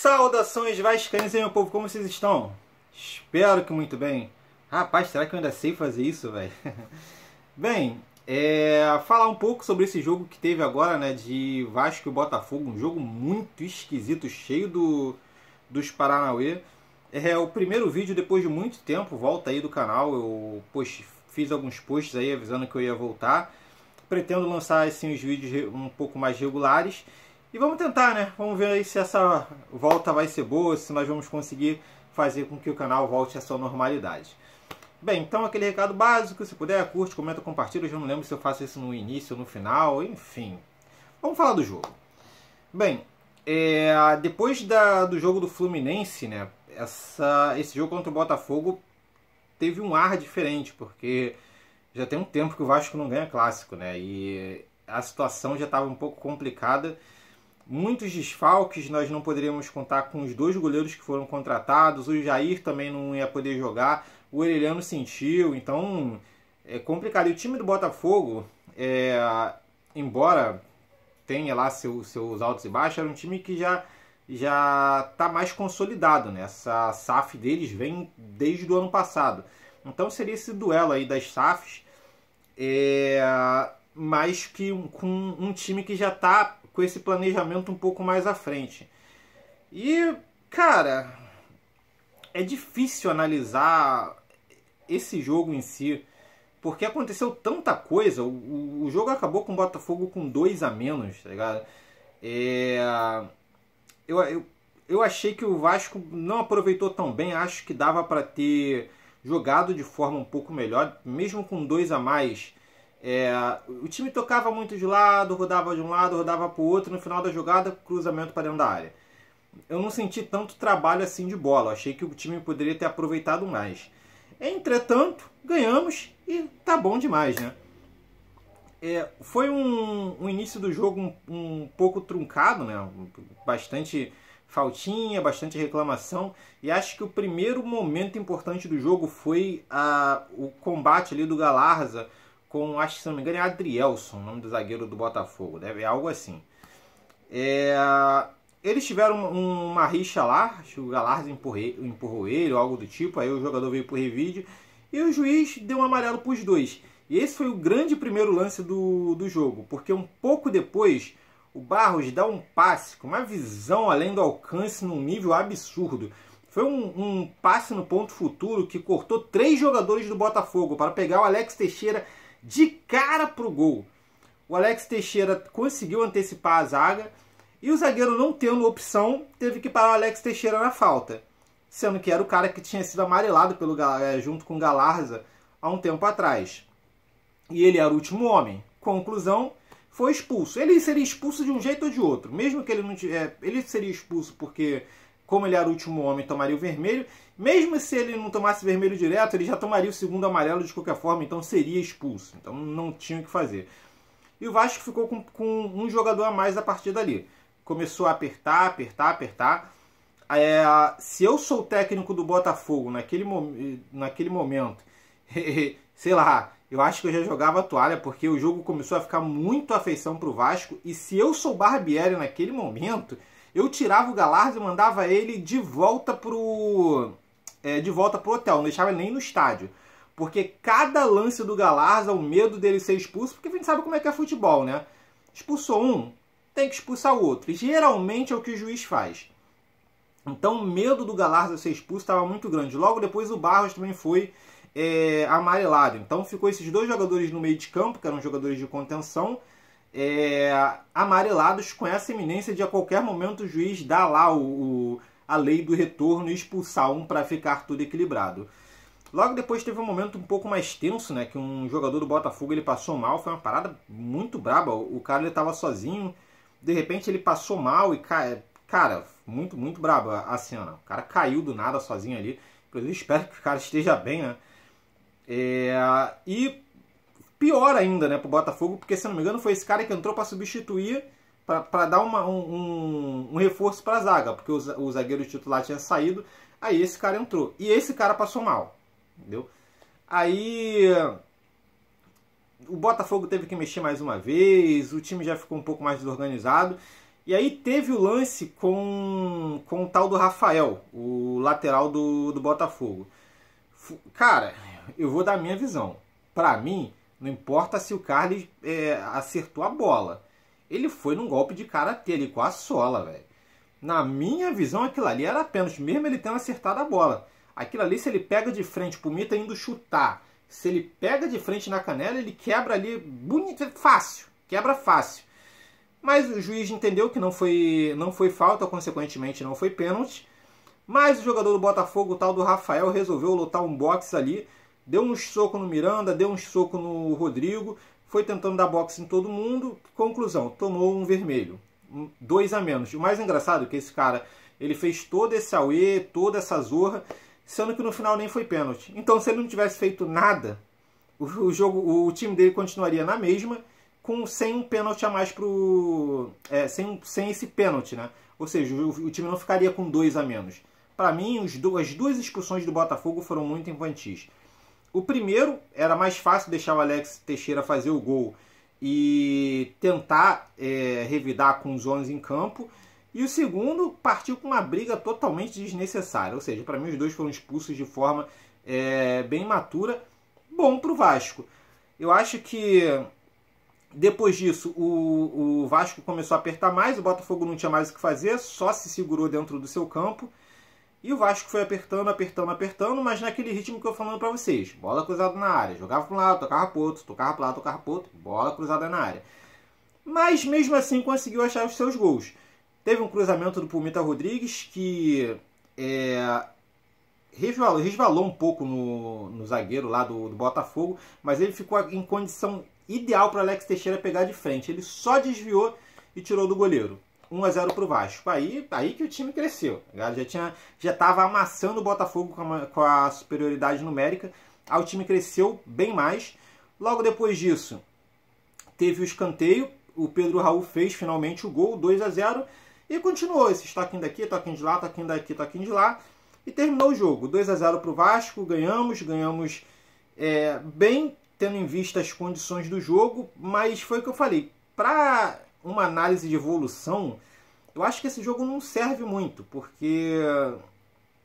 Saudações vascaínos e meu povo, como vocês estão? Espero que muito bem. Rapaz, será que eu ainda sei fazer isso, velho? bem, é, falar um pouco sobre esse jogo que teve agora, né, de Vasco e Botafogo, um jogo muito esquisito, cheio do, dos Paranauê. É o primeiro vídeo depois de muito tempo, volta aí do canal, eu post, fiz alguns posts aí avisando que eu ia voltar. Pretendo lançar assim os vídeos um pouco mais regulares. E vamos tentar, né? Vamos ver se essa volta vai ser boa, se nós vamos conseguir fazer com que o canal volte à sua normalidade. Bem, então aquele recado básico, se puder, curte, comenta, compartilha. Eu já não lembro se eu faço isso no início ou no final, enfim. Vamos falar do jogo. Bem, é, depois da, do jogo do Fluminense, né? Essa, esse jogo contra o Botafogo teve um ar diferente, porque já tem um tempo que o Vasco não ganha clássico, né? E a situação já estava um pouco complicada muitos desfalques, nós não poderíamos contar com os dois goleiros que foram contratados, o Jair também não ia poder jogar, o Aureliano sentiu, então é complicado. E o time do Botafogo, é, embora tenha lá seu, seus altos e baixos, era um time que já já está mais consolidado, né? Essa SAF deles vem desde o ano passado. Então seria esse duelo aí das SAFs, é, mas que com um time que já está com esse planejamento um pouco mais à frente. E, cara, é difícil analisar esse jogo em si, porque aconteceu tanta coisa. O, o jogo acabou com o Botafogo com dois a menos, tá ligado? É, eu, eu, eu achei que o Vasco não aproveitou tão bem, acho que dava para ter jogado de forma um pouco melhor, mesmo com dois a mais. É, o time tocava muito de lado, rodava de um lado, rodava para o outro, no final da jogada, cruzamento para dentro da área. Eu não senti tanto trabalho assim de bola, achei que o time poderia ter aproveitado mais. Entretanto, ganhamos e tá bom demais, né? É, foi um, um, início do jogo um, um, pouco truncado, né? Bastante faltinha, bastante reclamação. E acho que o primeiro momento importante do jogo foi a, o combate ali do Galarza com, acho que se não me engano, é Adrielson, o nome do zagueiro do Botafogo, deve é algo assim. É, eles tiveram uma rixa lá, acho que o Galarza empurrou ele, algo do tipo, aí o jogador veio pro revide e o juiz deu um amarelo pros dois. E esse foi o grande primeiro lance do, do jogo, porque um pouco depois o Barros dá um passe com uma visão além do alcance num nível absurdo. Foi um, um passe no ponto futuro que cortou três jogadores do Botafogo para pegar o Alex Teixeira de cara pro gol. O Alex Teixeira conseguiu antecipar a zaga e o zagueiro, não tendo opção, teve que parar o Alex Teixeira na falta, sendo que era o cara que tinha sido amarelado pelo eh, junto com o Galarza há um tempo atrás. E ele era o último homem. Conclusão, foi expulso. Ele seria expulso de um jeito ou de outro, mesmo que ele não tivesse, eh, ele seria expulso porque como ele era o último homem, tomaria o vermelho. Mesmo se ele não tomasse vermelho direto, ele já tomaria o segundo amarelo de qualquer forma, então seria expulso. Então não tinha o que fazer. E o Vasco ficou com, com um jogador a mais a partir dali. Começou a apertar, apertar, apertar. É, se eu sou técnico do Botafogo naquele, naquele momento, sei lá, eu acho que eu já jogava a toalha porque o jogo começou a ficar muito afeição para o Vasco. E se eu sou Barbieri naquele momento, eu tirava o Galhardo e mandava ele de volta pro. É, de volta pro hotel, não deixava ele nem no estádio. Porque cada lance do Galarza, o medo dele ser expulso, porque a gente sabe como é que é futebol, né? Expulsou um, tem que expulsar o outro. E geralmente é o que o juiz faz. Então o medo do Galarza ser expulso estava muito grande. Logo depois o Barros também foi é, amarelado. Então ficou esses dois jogadores no meio de campo, que eram jogadores de contenção, é, amarelados com essa iminência de a qualquer momento o juiz dar lá o, o a lei do retorno e expulsar um para ficar tudo equilibrado. Logo depois teve um momento um pouco mais tenso, né? Que um jogador do Botafogo ele passou mal, foi uma parada muito braba. O cara ele tava sozinho, de repente ele passou mal e cara, é, cara muito muito braba a cena. O cara caiu do nada sozinho ali. Inclusive espero que o cara esteja bem, né? É, e pior ainda né, para o Botafogo, porque se não me engano foi esse cara que entrou para substituir, para dar uma, um, um, reforço para a zaga, porque o, o zagueiro titular tinha saído, aí esse cara entrou. E esse cara passou mal, entendeu? Aí o Botafogo teve que mexer mais uma vez, o time já ficou um pouco mais desorganizado. E aí teve o lance com, com o tal do Rafael, o lateral do, do Botafogo. Cara, eu vou dar a minha visão. Para mim, não importa se o Carlos é, acertou a bola. Ele foi num golpe de karatê ali com a sola, velho. Na minha visão, aquilo ali era pênalti, mesmo ele tendo acertado a bola. Aquilo ali, se ele pega de frente pro Mita indo chutar, se ele pega de frente na canela, ele quebra ali bonito, é fácil. Quebra fácil. Mas o juiz entendeu que não foi, não foi falta, consequentemente não foi pênalti. Mas o jogador do Botafogo, o tal do Rafael, resolveu lutar um boxe ali Deu um soco no Miranda, deu um soco no Rodrigo, foi tentando dar boxe em todo mundo. Conclusão, tomou um vermelho. Dois a menos. O mais engraçado é que esse cara, ele fez todo esse auê, toda essa zorra, sendo que no final nem foi pênalti. Então se ele não tivesse feito nada, o, jogo, o time dele continuaria na mesma, com sem um pênalti a mais pro... É, sem, sem esse pênalti, né? Ou seja, o, o time não ficaria com dois a menos. Para mim, do, as duas expulsões do Botafogo foram muito infantis. O primeiro era mais fácil deixar o Alex Teixeira fazer o gol e tentar é, revidar com os 11 em campo. E o segundo partiu com uma briga totalmente desnecessária. Ou seja, para mim os dois foram expulsos de forma é, bem matura. Bom para o Vasco. Eu acho que depois disso o, o Vasco começou a apertar mais, o Botafogo não tinha mais o que fazer, só se segurou dentro do seu campo. E o Vasco foi apertando, apertando, apertando, mas naquele ritmo que eu falando para vocês. Bola cruzada na área. Jogava para um lado, tocava pro outro, tocava pro lá, tocava pro outro. Bola cruzada na área. Mas mesmo assim conseguiu achar os seus gols. Teve um cruzamento do Pumita Rodrigues que é, resvalou, resvalou um pouco no, no zagueiro lá do, do Botafogo, mas ele ficou em condição ideal para Alex Teixeira pegar de frente. Ele só desviou e tirou do goleiro. 1 a 0 pro Vasco. Aí, aí que o time cresceu. Tá já tinha, já estava amassando o Botafogo com a, com a superioridade numérica. Aí o time cresceu bem mais. Logo depois disso, teve o escanteio. O Pedro Raul fez finalmente o gol, 2 a 0 E continuou esse toquinho daqui, toquinho de lá, toquinho daqui, toquinho de lá. E terminou o jogo. 2 a 0 pro Vasco, ganhamos, ganhamos é, bem, tendo em vista as condições do jogo. Mas foi o que eu falei. Para uma análise de evolução, eu acho que esse jogo não serve muito, porque,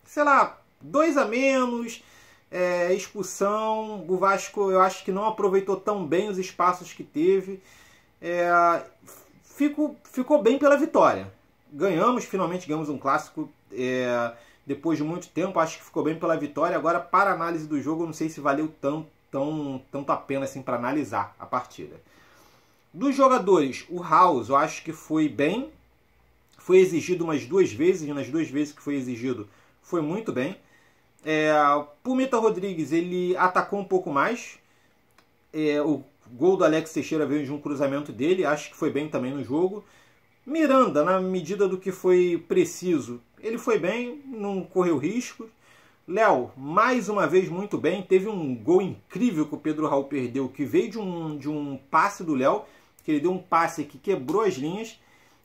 sei lá, dois a menos, é, expulsão, o Vasco eu acho que não aproveitou tão bem os espaços que teve, é, fico, ficou bem pela vitória. Ganhamos, finalmente ganhamos um clássico é, depois de muito tempo, acho que ficou bem pela vitória. Agora, para análise do jogo, eu não sei se valeu tão, tão, tanto a pena assim, para analisar a partida. Dos jogadores, o House, eu acho que foi bem. Foi exigido umas duas vezes, nas duas vezes que foi exigido, foi muito bem. É, Pumita Rodrigues, ele atacou um pouco mais. É, o gol do Alex Teixeira veio de um cruzamento dele, acho que foi bem também no jogo. Miranda, na medida do que foi preciso, ele foi bem, não correu risco. Léo, mais uma vez muito bem, teve um gol incrível que o Pedro Raul perdeu, que veio de um, de um passe do Léo que ele deu um passe que quebrou as linhas,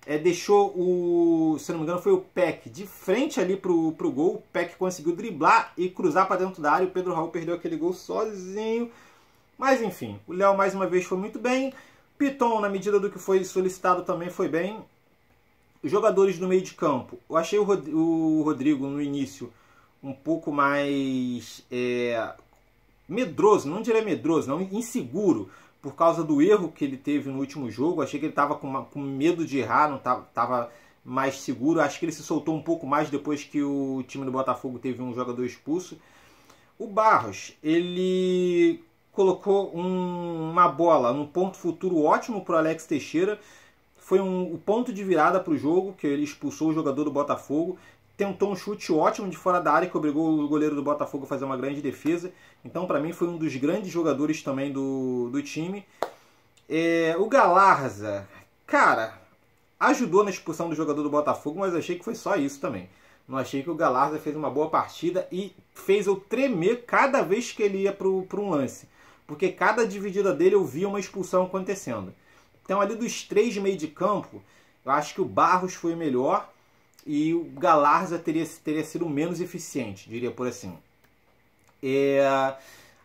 é, deixou o, se não me engano, foi o Peck de frente ali pro, pro gol. O Peck conseguiu driblar e cruzar para dentro da área. O Pedro Raul perdeu aquele gol sozinho. Mas enfim, o Léo mais uma vez foi muito bem. Piton, na medida do que foi solicitado, também foi bem. Jogadores no meio de campo. Eu achei o, Rod o Rodrigo no início um pouco mais é, medroso, não diria medroso, não, inseguro por causa do erro que ele teve no último jogo. Achei que ele estava com, com, medo de errar, não estava mais seguro. Acho que ele se soltou um pouco mais depois que o time do Botafogo teve um jogador expulso. O Barros, ele colocou um, uma bola num ponto futuro ótimo para o Alex Teixeira. Foi um, o ponto de virada para o jogo, que ele expulsou o jogador do Botafogo tentou um chute ótimo de fora da área que obrigou o goleiro do Botafogo a fazer uma grande defesa. Então, para mim, foi um dos grandes jogadores também do, do time. É, o Galarza, cara, ajudou na expulsão do jogador do Botafogo, mas achei que foi só isso também. Não achei que o Galarza fez uma boa partida e fez eu tremer cada vez que ele ia para um lance. Porque cada dividida dele eu via uma expulsão acontecendo. Então, ali dos três de meio de campo, eu acho que o Barros foi o melhor e o Galarza teria, teria sido menos eficiente, diria por assim. É...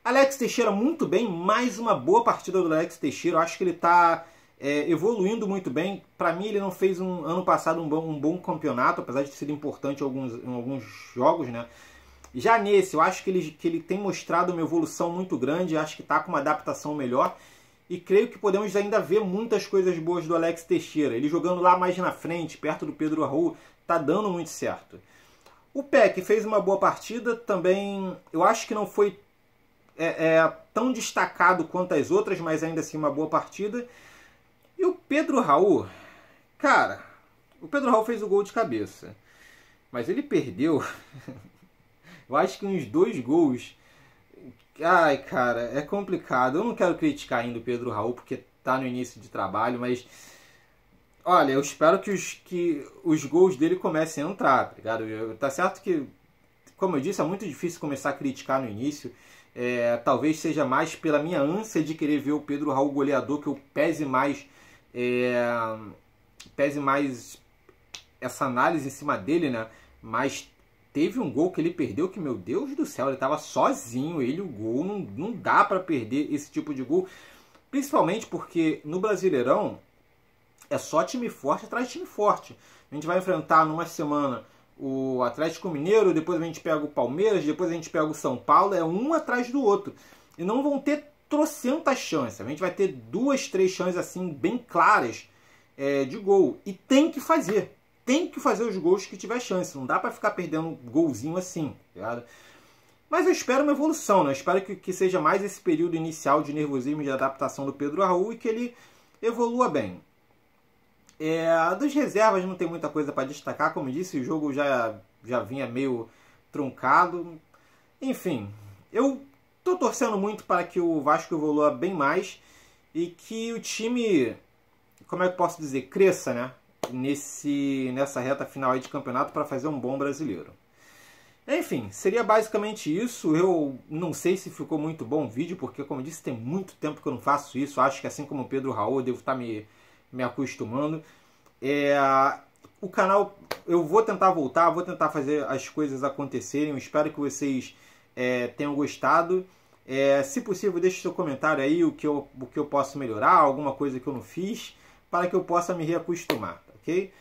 Alex Teixeira muito bem, mais uma boa partida do Alex Teixeira. Eu acho que ele está é, evoluindo muito bem. Para mim, ele não fez um ano passado um bom, um bom campeonato, apesar de ter sido importante em alguns, em alguns jogos, né? Já nesse, eu acho que ele, que ele tem mostrado uma evolução muito grande, acho que está com uma adaptação melhor. E creio que podemos ainda ver muitas coisas boas do Alex Teixeira. Ele jogando lá mais na frente, perto do Pedro Arru, tá dando muito certo. O Peck fez uma boa partida, também eu acho que não foi é, é, tão destacado quanto as outras, mas ainda assim uma boa partida. E o Pedro Raul, cara, o Pedro Raul fez o gol de cabeça, mas ele perdeu, eu acho que uns dois gols. Ai, cara, é complicado. Eu não quero criticar ainda o Pedro Raul, porque tá no início de trabalho, mas Olha, eu espero que os, que os gols dele comecem a entrar, tá ligado? Eu, tá certo que, como eu disse, é muito difícil começar a criticar no início. É, talvez seja mais pela minha ânsia de querer ver o Pedro Raul goleador que eu pese mais é, pese mais essa análise em cima dele, né? Mas teve um gol que ele perdeu que, meu Deus do céu, ele estava sozinho, ele o gol. Não, não dá para perder esse tipo de gol. Principalmente porque no Brasileirão é só time forte atrás de time forte. A gente vai enfrentar numa semana o Atlético Mineiro, depois a gente pega o Palmeiras, depois a gente pega o São Paulo, é um atrás do outro. E não vão ter trocentas chances. A gente vai ter duas, três chances assim bem claras é, de gol. E tem que fazer. Tem que fazer os gols que tiver chance. Não dá para ficar perdendo golzinho assim, tá ligado? Mas eu espero uma evolução, né? Eu espero que, que seja mais esse período inicial de nervosismo e de adaptação do Pedro Raul e que ele evolua bem. É, dos reservas não tem muita coisa para destacar, como disse, o jogo já, já vinha meio truncado. Enfim, eu tô torcendo muito para que o Vasco evolua bem mais e que o time, como é que posso dizer, cresça, né? Nesse, nessa reta final de campeonato para fazer um bom brasileiro. Enfim, seria basicamente isso. Eu não sei se ficou muito bom o vídeo, porque, como eu disse, tem muito tempo que eu não faço isso. Acho que, assim como o Pedro Raul, eu devo estar tá me me acostumando. É, o canal, eu vou tentar voltar, vou tentar fazer as coisas acontecerem. Eu espero que vocês é, tenham gostado. É, se possível, deixe seu comentário aí, o que, eu, o que eu posso melhorar, alguma coisa que eu não fiz, para que eu possa me reacostumar, ok?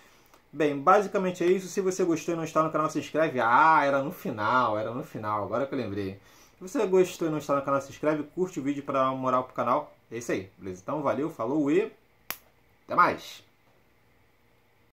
Bem, basicamente é isso. Se você gostou e não está no canal, se inscreve. Ah, era no final, era no final, agora que eu lembrei. Se você gostou e não está no canal, se inscreve, curte o vídeo para moral pro canal. É isso aí, beleza? Então valeu, falou e até mais!